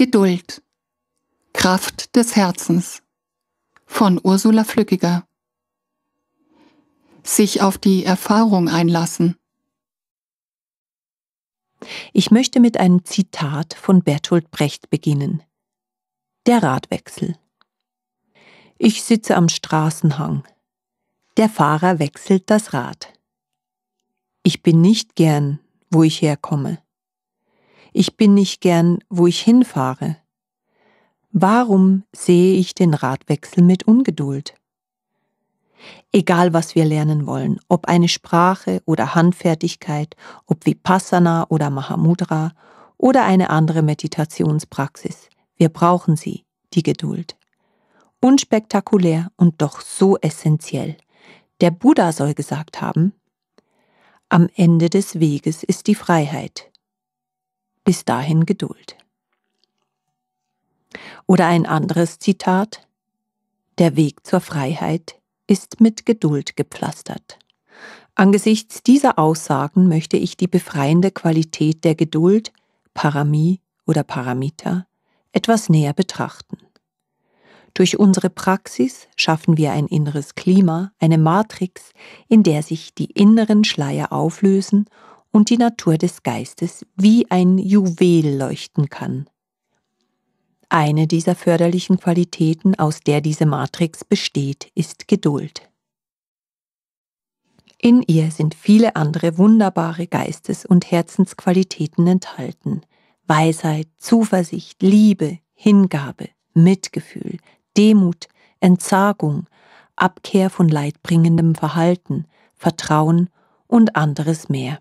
Geduld. Kraft des Herzens. Von Ursula Flückiger. Sich auf die Erfahrung einlassen. Ich möchte mit einem Zitat von Bertolt Brecht beginnen. Der Radwechsel. Ich sitze am Straßenhang. Der Fahrer wechselt das Rad. Ich bin nicht gern, wo ich herkomme ich bin nicht gern, wo ich hinfahre. Warum sehe ich den Radwechsel mit Ungeduld? Egal was wir lernen wollen, ob eine Sprache oder Handfertigkeit, ob Vipassana oder Mahamudra oder eine andere Meditationspraxis, wir brauchen sie, die Geduld. Unspektakulär und doch so essentiell. Der Buddha soll gesagt haben, am Ende des Weges ist die Freiheit. Bis dahin Geduld. Oder ein anderes Zitat. Der Weg zur Freiheit ist mit Geduld gepflastert. Angesichts dieser Aussagen möchte ich die befreiende Qualität der Geduld, Parami oder Paramita, etwas näher betrachten. Durch unsere Praxis schaffen wir ein inneres Klima, eine Matrix, in der sich die inneren Schleier auflösen und die Natur des Geistes wie ein Juwel leuchten kann. Eine dieser förderlichen Qualitäten, aus der diese Matrix besteht, ist Geduld. In ihr sind viele andere wunderbare Geistes- und Herzensqualitäten enthalten. Weisheit, Zuversicht, Liebe, Hingabe, Mitgefühl, Demut, Entsagung, Abkehr von leidbringendem Verhalten, Vertrauen und anderes mehr.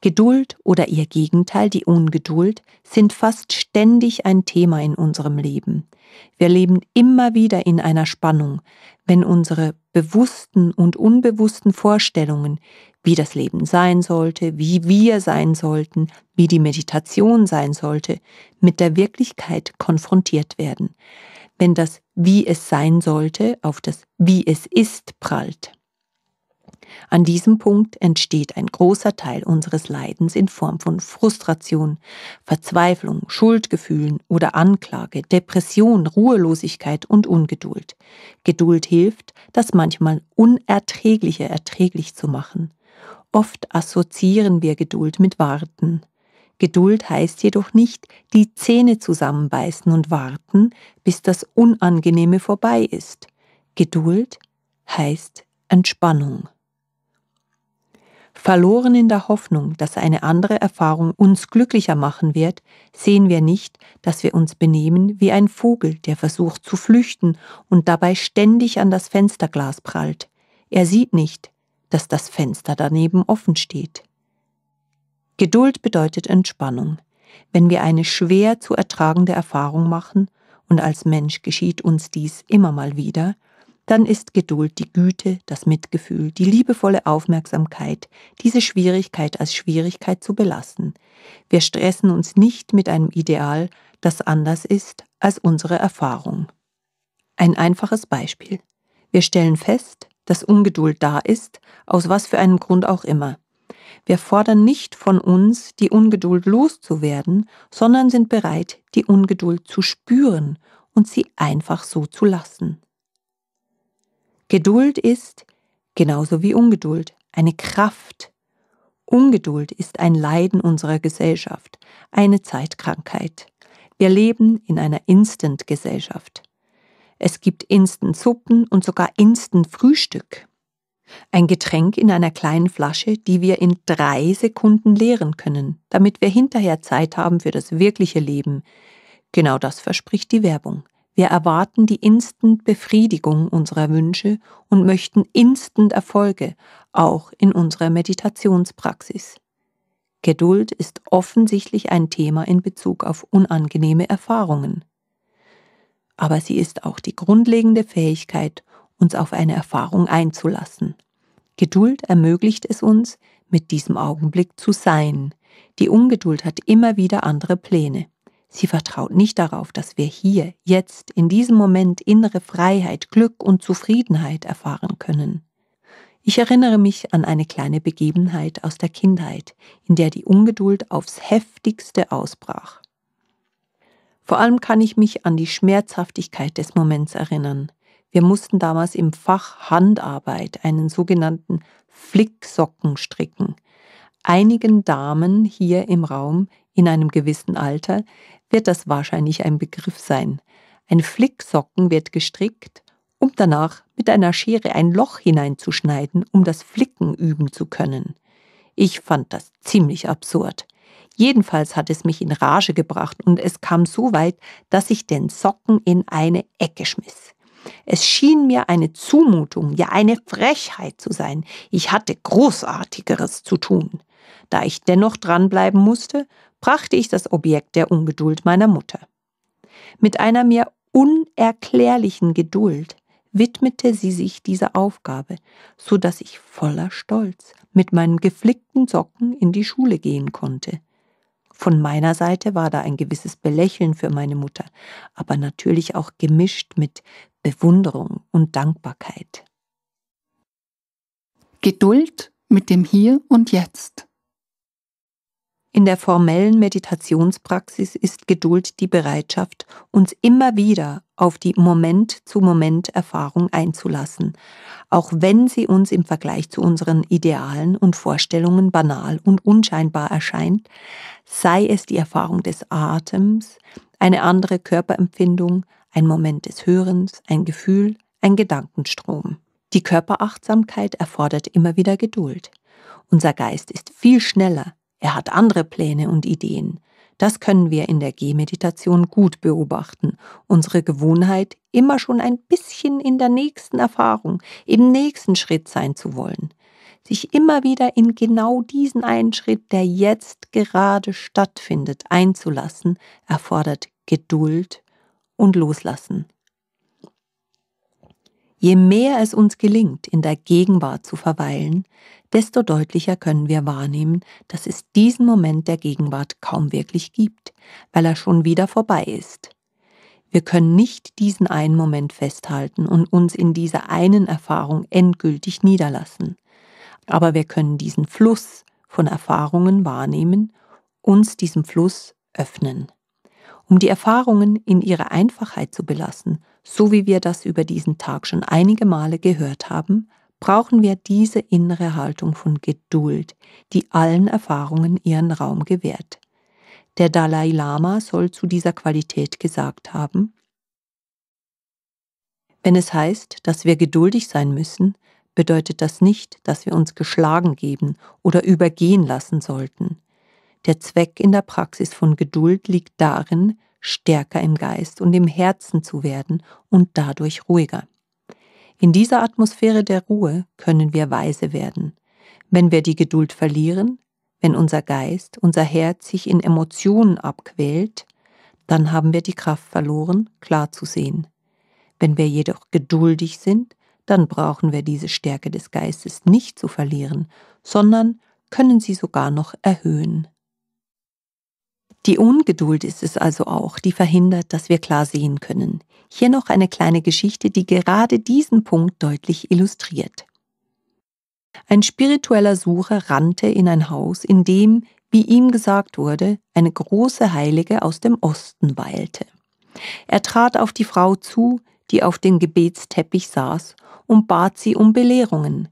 Geduld oder ihr Gegenteil, die Ungeduld, sind fast ständig ein Thema in unserem Leben. Wir leben immer wieder in einer Spannung, wenn unsere bewussten und unbewussten Vorstellungen, wie das Leben sein sollte, wie wir sein sollten, wie die Meditation sein sollte, mit der Wirklichkeit konfrontiert werden. Wenn das Wie es sein sollte auf das Wie es ist prallt. An diesem Punkt entsteht ein großer Teil unseres Leidens in Form von Frustration, Verzweiflung, Schuldgefühlen oder Anklage, Depression, Ruhelosigkeit und Ungeduld. Geduld hilft, das manchmal Unerträgliche erträglich zu machen. Oft assoziieren wir Geduld mit Warten. Geduld heißt jedoch nicht, die Zähne zusammenbeißen und warten, bis das Unangenehme vorbei ist. Geduld heißt Entspannung. Verloren in der Hoffnung, dass eine andere Erfahrung uns glücklicher machen wird, sehen wir nicht, dass wir uns benehmen wie ein Vogel, der versucht zu flüchten und dabei ständig an das Fensterglas prallt. Er sieht nicht, dass das Fenster daneben offen steht. Geduld bedeutet Entspannung. Wenn wir eine schwer zu ertragende Erfahrung machen, und als Mensch geschieht uns dies immer mal wieder, dann ist Geduld, die Güte, das Mitgefühl, die liebevolle Aufmerksamkeit, diese Schwierigkeit als Schwierigkeit zu belassen. Wir stressen uns nicht mit einem Ideal, das anders ist als unsere Erfahrung. Ein einfaches Beispiel. Wir stellen fest, dass Ungeduld da ist, aus was für einem Grund auch immer. Wir fordern nicht von uns, die Ungeduld loszuwerden, sondern sind bereit, die Ungeduld zu spüren und sie einfach so zu lassen. Geduld ist, genauso wie Ungeduld, eine Kraft. Ungeduld ist ein Leiden unserer Gesellschaft, eine Zeitkrankheit. Wir leben in einer Instant-Gesellschaft. Es gibt Instant-Suppen und sogar Instant-Frühstück. Ein Getränk in einer kleinen Flasche, die wir in drei Sekunden leeren können, damit wir hinterher Zeit haben für das wirkliche Leben. Genau das verspricht die Werbung. Wir erwarten die instant Befriedigung unserer Wünsche und möchten instant Erfolge, auch in unserer Meditationspraxis. Geduld ist offensichtlich ein Thema in Bezug auf unangenehme Erfahrungen. Aber sie ist auch die grundlegende Fähigkeit, uns auf eine Erfahrung einzulassen. Geduld ermöglicht es uns, mit diesem Augenblick zu sein. Die Ungeduld hat immer wieder andere Pläne. Sie vertraut nicht darauf, dass wir hier, jetzt, in diesem Moment innere Freiheit, Glück und Zufriedenheit erfahren können. Ich erinnere mich an eine kleine Begebenheit aus der Kindheit, in der die Ungeduld aufs heftigste ausbrach. Vor allem kann ich mich an die Schmerzhaftigkeit des Moments erinnern. Wir mussten damals im Fach Handarbeit einen sogenannten Flicksocken stricken. Einigen Damen hier im Raum in einem gewissen Alter wird das wahrscheinlich ein Begriff sein. Ein Flicksocken wird gestrickt, um danach mit einer Schere ein Loch hineinzuschneiden, um das Flicken üben zu können. Ich fand das ziemlich absurd. Jedenfalls hat es mich in Rage gebracht und es kam so weit, dass ich den Socken in eine Ecke schmiss. Es schien mir eine Zumutung, ja eine Frechheit zu sein. Ich hatte Großartigeres zu tun. Da ich dennoch dranbleiben musste, brachte ich das Objekt der Ungeduld meiner Mutter. Mit einer mir unerklärlichen Geduld widmete sie sich dieser Aufgabe, so dass ich voller Stolz mit meinen geflickten Socken in die Schule gehen konnte. Von meiner Seite war da ein gewisses Belächeln für meine Mutter, aber natürlich auch gemischt mit Bewunderung und Dankbarkeit. Geduld mit dem Hier und Jetzt. In der formellen Meditationspraxis ist Geduld die Bereitschaft, uns immer wieder auf die Moment-zu-Moment-Erfahrung einzulassen, auch wenn sie uns im Vergleich zu unseren Idealen und Vorstellungen banal und unscheinbar erscheint, sei es die Erfahrung des Atems, eine andere Körperempfindung, ein Moment des Hörens, ein Gefühl, ein Gedankenstrom. Die Körperachtsamkeit erfordert immer wieder Geduld. Unser Geist ist viel schneller, er hat andere Pläne und Ideen. Das können wir in der Gehmeditation gut beobachten. Unsere Gewohnheit, immer schon ein bisschen in der nächsten Erfahrung, im nächsten Schritt sein zu wollen. Sich immer wieder in genau diesen einen Schritt, der jetzt gerade stattfindet, einzulassen, erfordert Geduld und Loslassen. Je mehr es uns gelingt, in der Gegenwart zu verweilen, desto deutlicher können wir wahrnehmen, dass es diesen Moment der Gegenwart kaum wirklich gibt, weil er schon wieder vorbei ist. Wir können nicht diesen einen Moment festhalten und uns in dieser einen Erfahrung endgültig niederlassen, aber wir können diesen Fluss von Erfahrungen wahrnehmen, uns diesem Fluss öffnen um die Erfahrungen in ihrer Einfachheit zu belassen, so wie wir das über diesen Tag schon einige Male gehört haben, brauchen wir diese innere Haltung von Geduld, die allen Erfahrungen ihren Raum gewährt. Der Dalai Lama soll zu dieser Qualität gesagt haben, wenn es heißt, dass wir geduldig sein müssen, bedeutet das nicht, dass wir uns geschlagen geben oder übergehen lassen sollten. Der Zweck in der Praxis von Geduld liegt darin, stärker im Geist und im Herzen zu werden und dadurch ruhiger. In dieser Atmosphäre der Ruhe können wir weise werden. Wenn wir die Geduld verlieren, wenn unser Geist, unser Herz sich in Emotionen abquält, dann haben wir die Kraft verloren, klar zu sehen. Wenn wir jedoch geduldig sind, dann brauchen wir diese Stärke des Geistes nicht zu verlieren, sondern können sie sogar noch erhöhen. Die Ungeduld ist es also auch, die verhindert, dass wir klar sehen können. Hier noch eine kleine Geschichte, die gerade diesen Punkt deutlich illustriert. Ein spiritueller Sucher rannte in ein Haus, in dem, wie ihm gesagt wurde, eine große Heilige aus dem Osten weilte. Er trat auf die Frau zu, die auf dem Gebetsteppich saß, und bat sie um Belehrungen.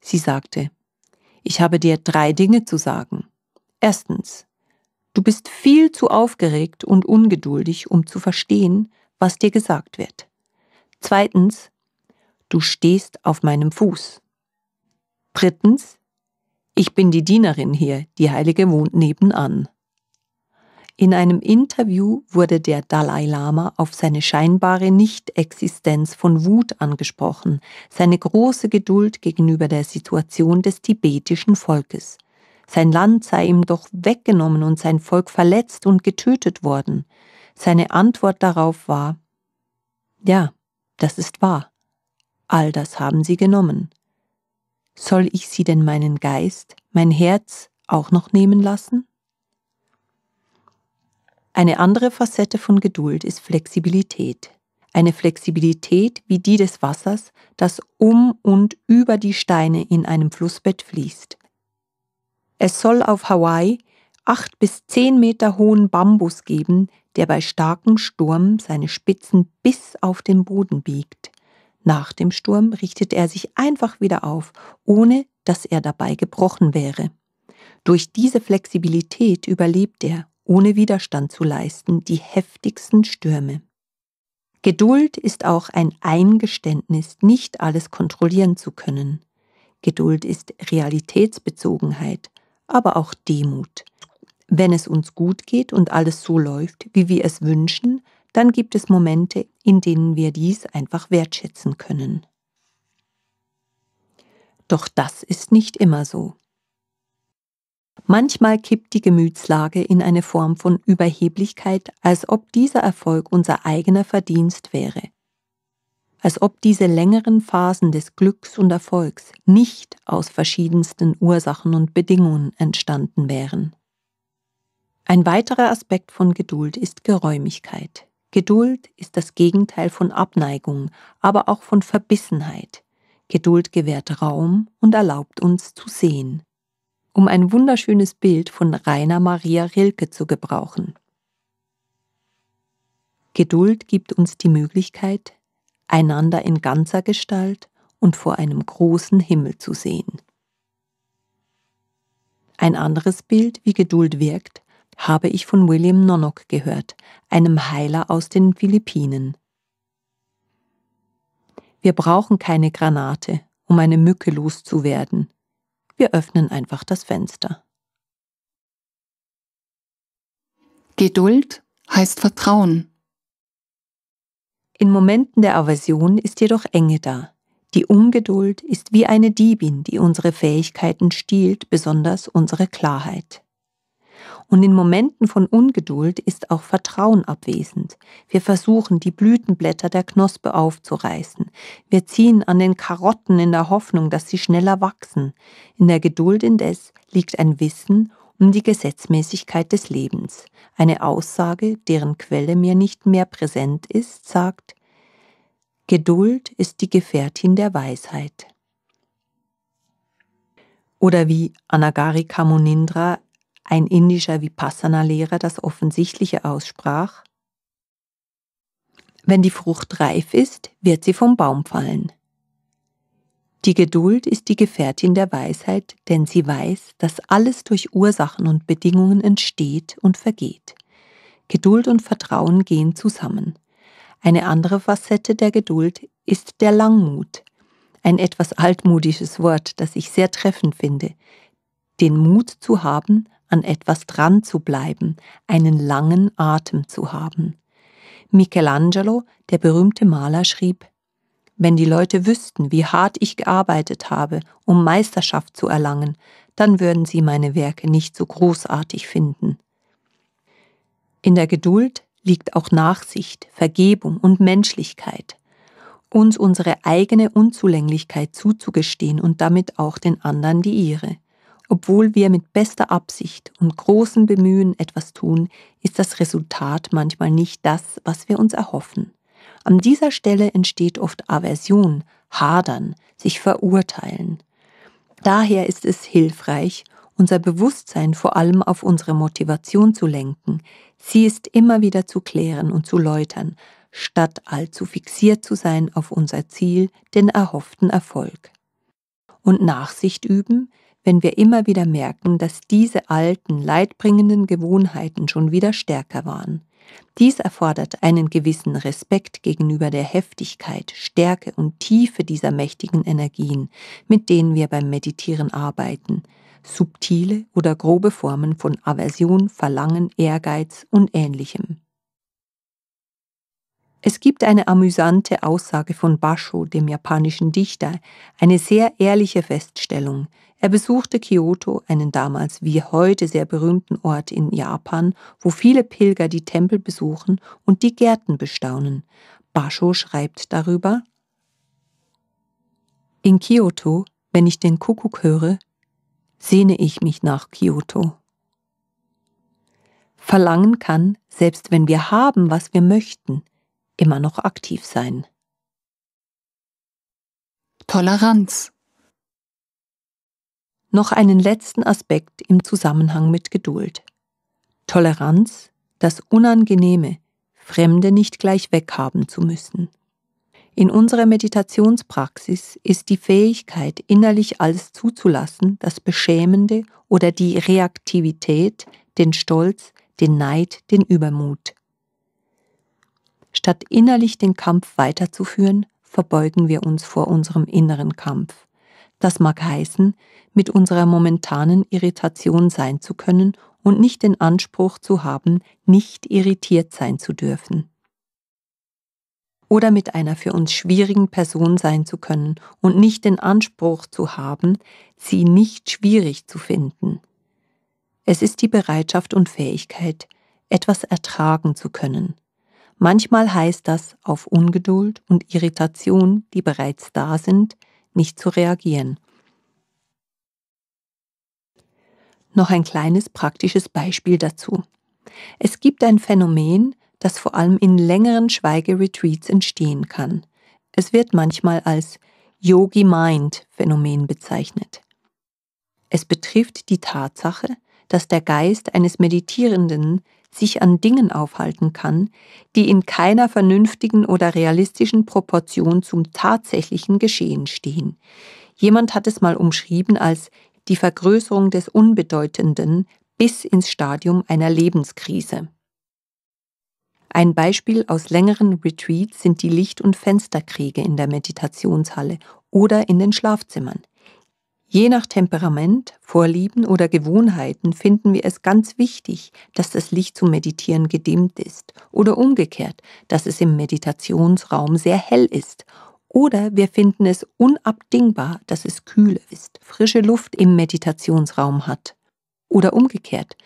Sie sagte, Ich habe dir drei Dinge zu sagen. Erstens, Du bist viel zu aufgeregt und ungeduldig, um zu verstehen, was dir gesagt wird. Zweitens, du stehst auf meinem Fuß. Drittens, ich bin die Dienerin hier, die Heilige wohnt nebenan. In einem Interview wurde der Dalai Lama auf seine scheinbare Nicht-Existenz von Wut angesprochen, seine große Geduld gegenüber der Situation des tibetischen Volkes. Sein Land sei ihm doch weggenommen und sein Volk verletzt und getötet worden. Seine Antwort darauf war, ja, das ist wahr. All das haben sie genommen. Soll ich sie denn meinen Geist, mein Herz auch noch nehmen lassen? Eine andere Facette von Geduld ist Flexibilität. Eine Flexibilität wie die des Wassers, das um und über die Steine in einem Flussbett fließt es soll auf Hawaii acht bis zehn Meter hohen Bambus geben, der bei starkem Sturm seine Spitzen bis auf den Boden biegt. Nach dem Sturm richtet er sich einfach wieder auf, ohne dass er dabei gebrochen wäre. Durch diese Flexibilität überlebt er, ohne Widerstand zu leisten, die heftigsten Stürme. Geduld ist auch ein Eingeständnis, nicht alles kontrollieren zu können. Geduld ist Realitätsbezogenheit, aber auch Demut. Wenn es uns gut geht und alles so läuft, wie wir es wünschen, dann gibt es Momente, in denen wir dies einfach wertschätzen können. Doch das ist nicht immer so. Manchmal kippt die Gemütslage in eine Form von Überheblichkeit, als ob dieser Erfolg unser eigener Verdienst wäre als ob diese längeren Phasen des Glücks und Erfolgs nicht aus verschiedensten Ursachen und Bedingungen entstanden wären. Ein weiterer Aspekt von Geduld ist Geräumigkeit. Geduld ist das Gegenteil von Abneigung, aber auch von Verbissenheit. Geduld gewährt Raum und erlaubt uns zu sehen. Um ein wunderschönes Bild von Rainer Maria Rilke zu gebrauchen. Geduld gibt uns die Möglichkeit, einander in ganzer Gestalt und vor einem großen Himmel zu sehen. Ein anderes Bild, wie Geduld wirkt, habe ich von William Nonok gehört, einem Heiler aus den Philippinen. Wir brauchen keine Granate, um eine Mücke loszuwerden. Wir öffnen einfach das Fenster. Geduld heißt Vertrauen. In Momenten der Aversion ist jedoch Enge da. Die Ungeduld ist wie eine Diebin, die unsere Fähigkeiten stiehlt, besonders unsere Klarheit. Und in Momenten von Ungeduld ist auch Vertrauen abwesend. Wir versuchen, die Blütenblätter der Knospe aufzureißen. Wir ziehen an den Karotten in der Hoffnung, dass sie schneller wachsen. In der Geduld indes liegt ein Wissen um die Gesetzmäßigkeit des Lebens. Eine Aussage, deren Quelle mir nicht mehr präsent ist, sagt, Geduld ist die Gefährtin der Weisheit. Oder wie Anagari Kamunindra, ein indischer Vipassana-Lehrer, das Offensichtliche aussprach, wenn die Frucht reif ist, wird sie vom Baum fallen. Die Geduld ist die Gefährtin der Weisheit, denn sie weiß, dass alles durch Ursachen und Bedingungen entsteht und vergeht. Geduld und Vertrauen gehen zusammen. Eine andere Facette der Geduld ist der Langmut, ein etwas altmodisches Wort, das ich sehr treffend finde. Den Mut zu haben, an etwas dran zu bleiben, einen langen Atem zu haben. Michelangelo, der berühmte Maler, schrieb, wenn die Leute wüssten, wie hart ich gearbeitet habe, um Meisterschaft zu erlangen, dann würden sie meine Werke nicht so großartig finden. In der Geduld liegt auch Nachsicht, Vergebung und Menschlichkeit, uns unsere eigene Unzulänglichkeit zuzugestehen und damit auch den anderen die ihre. Obwohl wir mit bester Absicht und großem Bemühen etwas tun, ist das Resultat manchmal nicht das, was wir uns erhoffen. An dieser Stelle entsteht oft Aversion, Hadern, sich verurteilen. Daher ist es hilfreich, unser Bewusstsein vor allem auf unsere Motivation zu lenken. Sie ist immer wieder zu klären und zu läutern, statt allzu fixiert zu sein auf unser Ziel, den erhofften Erfolg. Und Nachsicht üben, wenn wir immer wieder merken, dass diese alten, leidbringenden Gewohnheiten schon wieder stärker waren. Dies erfordert einen gewissen Respekt gegenüber der Heftigkeit, Stärke und Tiefe dieser mächtigen Energien, mit denen wir beim Meditieren arbeiten, subtile oder grobe Formen von Aversion, Verlangen, Ehrgeiz und ähnlichem. Es gibt eine amüsante Aussage von Basho, dem japanischen Dichter, eine sehr ehrliche Feststellung, er besuchte Kyoto, einen damals wie heute sehr berühmten Ort in Japan, wo viele Pilger die Tempel besuchen und die Gärten bestaunen. Basho schreibt darüber In Kyoto, wenn ich den Kuckuck höre, sehne ich mich nach Kyoto. Verlangen kann, selbst wenn wir haben, was wir möchten, immer noch aktiv sein. Toleranz noch einen letzten Aspekt im Zusammenhang mit Geduld. Toleranz, das Unangenehme, Fremde nicht gleich weghaben zu müssen. In unserer Meditationspraxis ist die Fähigkeit, innerlich alles zuzulassen, das Beschämende oder die Reaktivität, den Stolz, den Neid, den Übermut. Statt innerlich den Kampf weiterzuführen, verbeugen wir uns vor unserem inneren Kampf. Das mag heißen, mit unserer momentanen Irritation sein zu können und nicht den Anspruch zu haben, nicht irritiert sein zu dürfen. Oder mit einer für uns schwierigen Person sein zu können und nicht den Anspruch zu haben, sie nicht schwierig zu finden. Es ist die Bereitschaft und Fähigkeit, etwas ertragen zu können. Manchmal heißt das auf Ungeduld und Irritation, die bereits da sind, nicht zu reagieren. Noch ein kleines praktisches Beispiel dazu. Es gibt ein Phänomen, das vor allem in längeren Schweigeretreats entstehen kann. Es wird manchmal als Yogi Mind Phänomen bezeichnet. Es betrifft die Tatsache, dass der Geist eines Meditierenden sich an Dingen aufhalten kann, die in keiner vernünftigen oder realistischen Proportion zum tatsächlichen Geschehen stehen. Jemand hat es mal umschrieben als die Vergrößerung des Unbedeutenden bis ins Stadium einer Lebenskrise. Ein Beispiel aus längeren Retreats sind die Licht- und Fensterkriege in der Meditationshalle oder in den Schlafzimmern. Je nach Temperament, Vorlieben oder Gewohnheiten finden wir es ganz wichtig, dass das Licht zum Meditieren gedimmt ist oder umgekehrt, dass es im Meditationsraum sehr hell ist. Oder wir finden es unabdingbar, dass es kühl ist, frische Luft im Meditationsraum hat. Oder umgekehrt,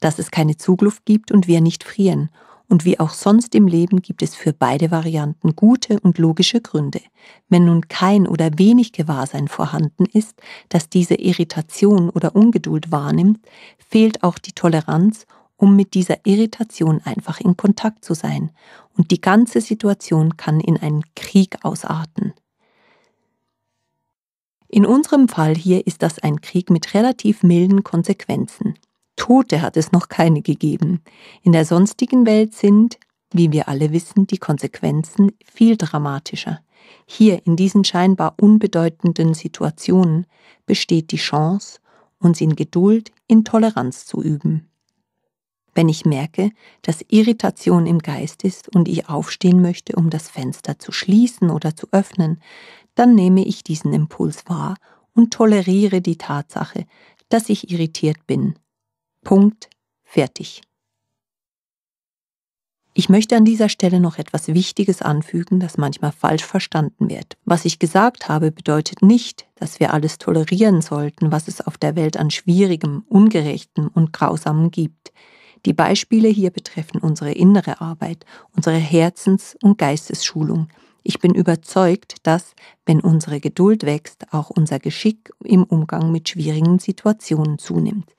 dass es keine Zugluft gibt und wir nicht frieren und wie auch sonst im Leben gibt es für beide Varianten gute und logische Gründe. Wenn nun kein oder wenig Gewahrsein vorhanden ist, das diese Irritation oder Ungeduld wahrnimmt, fehlt auch die Toleranz, um mit dieser Irritation einfach in Kontakt zu sein. Und die ganze Situation kann in einen Krieg ausarten. In unserem Fall hier ist das ein Krieg mit relativ milden Konsequenzen. Tote hat es noch keine gegeben. In der sonstigen Welt sind, wie wir alle wissen, die Konsequenzen viel dramatischer. Hier in diesen scheinbar unbedeutenden Situationen besteht die Chance, uns in Geduld, in Toleranz zu üben. Wenn ich merke, dass Irritation im Geist ist und ich aufstehen möchte, um das Fenster zu schließen oder zu öffnen, dann nehme ich diesen Impuls wahr und toleriere die Tatsache, dass ich irritiert bin Punkt, fertig. Ich möchte an dieser Stelle noch etwas Wichtiges anfügen, das manchmal falsch verstanden wird. Was ich gesagt habe, bedeutet nicht, dass wir alles tolerieren sollten, was es auf der Welt an Schwierigem, Ungerechtem und Grausamem gibt. Die Beispiele hier betreffen unsere innere Arbeit, unsere Herzens- und Geistesschulung, ich bin überzeugt, dass, wenn unsere Geduld wächst, auch unser Geschick im Umgang mit schwierigen Situationen zunimmt.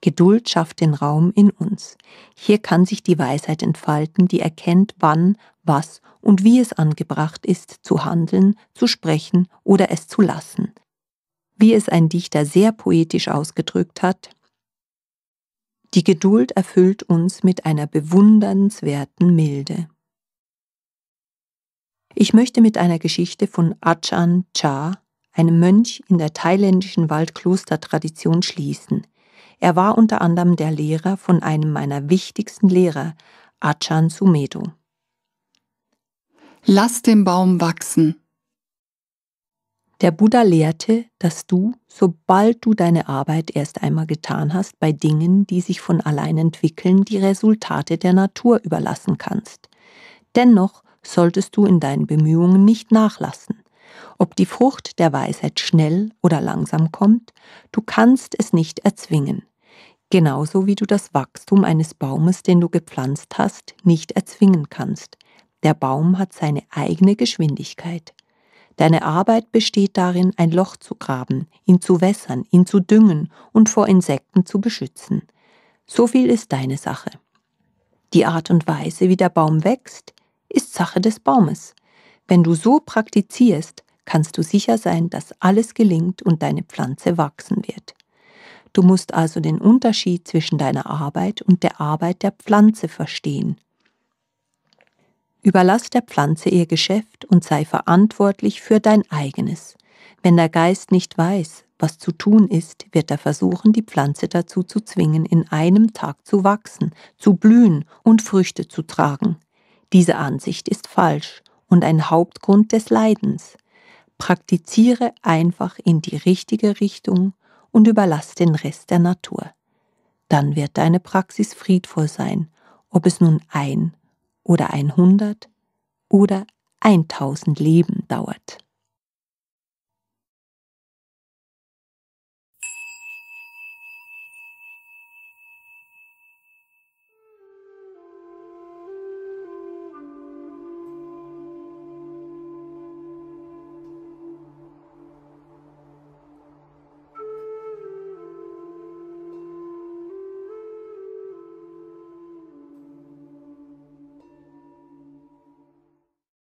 Geduld schafft den Raum in uns. Hier kann sich die Weisheit entfalten, die erkennt, wann, was und wie es angebracht ist, zu handeln, zu sprechen oder es zu lassen. Wie es ein Dichter sehr poetisch ausgedrückt hat, die Geduld erfüllt uns mit einer bewundernswerten Milde. Ich möchte mit einer Geschichte von Achan Cha, einem Mönch in der thailändischen Waldklostertradition, schließen. Er war unter anderem der Lehrer von einem meiner wichtigsten Lehrer, Achan Sumedo. Lass den Baum wachsen. Der Buddha lehrte, dass du, sobald du deine Arbeit erst einmal getan hast, bei Dingen, die sich von allein entwickeln, die Resultate der Natur überlassen kannst. Dennoch solltest du in deinen Bemühungen nicht nachlassen. Ob die Frucht der Weisheit schnell oder langsam kommt, du kannst es nicht erzwingen. Genauso wie du das Wachstum eines Baumes, den du gepflanzt hast, nicht erzwingen kannst. Der Baum hat seine eigene Geschwindigkeit. Deine Arbeit besteht darin, ein Loch zu graben, ihn zu wässern, ihn zu düngen und vor Insekten zu beschützen. So viel ist deine Sache. Die Art und Weise, wie der Baum wächst, ist Sache des Baumes. Wenn du so praktizierst, kannst du sicher sein, dass alles gelingt und deine Pflanze wachsen wird. Du musst also den Unterschied zwischen deiner Arbeit und der Arbeit der Pflanze verstehen. Überlass der Pflanze ihr Geschäft und sei verantwortlich für dein eigenes. Wenn der Geist nicht weiß, was zu tun ist, wird er versuchen, die Pflanze dazu zu zwingen, in einem Tag zu wachsen, zu blühen und Früchte zu tragen. Diese Ansicht ist falsch und ein Hauptgrund des Leidens. Praktiziere einfach in die richtige Richtung und überlass den Rest der Natur. Dann wird deine Praxis friedvoll sein, ob es nun ein oder einhundert oder eintausend Leben dauert.